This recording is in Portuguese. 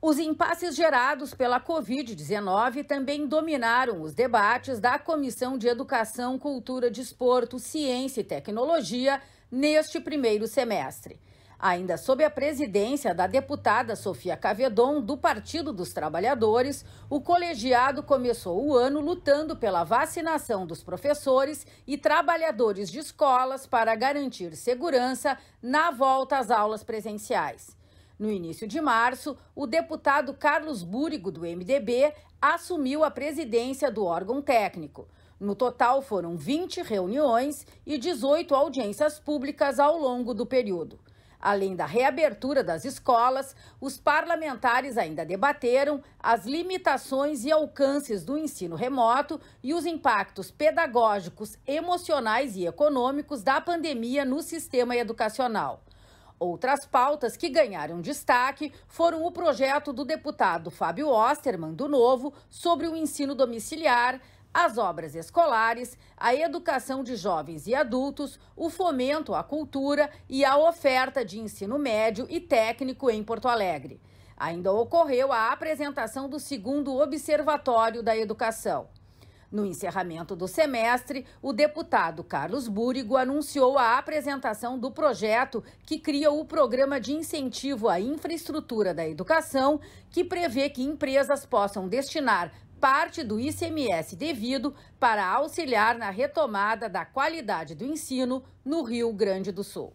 Os impasses gerados pela Covid-19 também dominaram os debates da Comissão de Educação, Cultura, Desporto, Ciência e Tecnologia neste primeiro semestre. Ainda sob a presidência da deputada Sofia Cavedon, do Partido dos Trabalhadores, o colegiado começou o ano lutando pela vacinação dos professores e trabalhadores de escolas para garantir segurança na volta às aulas presenciais. No início de março, o deputado Carlos Búrigo, do MDB, assumiu a presidência do órgão técnico. No total, foram 20 reuniões e 18 audiências públicas ao longo do período. Além da reabertura das escolas, os parlamentares ainda debateram as limitações e alcances do ensino remoto e os impactos pedagógicos, emocionais e econômicos da pandemia no sistema educacional. Outras pautas que ganharam destaque foram o projeto do deputado Fábio Osterman, do Novo, sobre o ensino domiciliar, as obras escolares, a educação de jovens e adultos, o fomento à cultura e a oferta de ensino médio e técnico em Porto Alegre. Ainda ocorreu a apresentação do segundo Observatório da Educação. No encerramento do semestre, o deputado Carlos Búrigo anunciou a apresentação do projeto que cria o Programa de Incentivo à Infraestrutura da Educação, que prevê que empresas possam destinar parte do ICMS devido para auxiliar na retomada da qualidade do ensino no Rio Grande do Sul.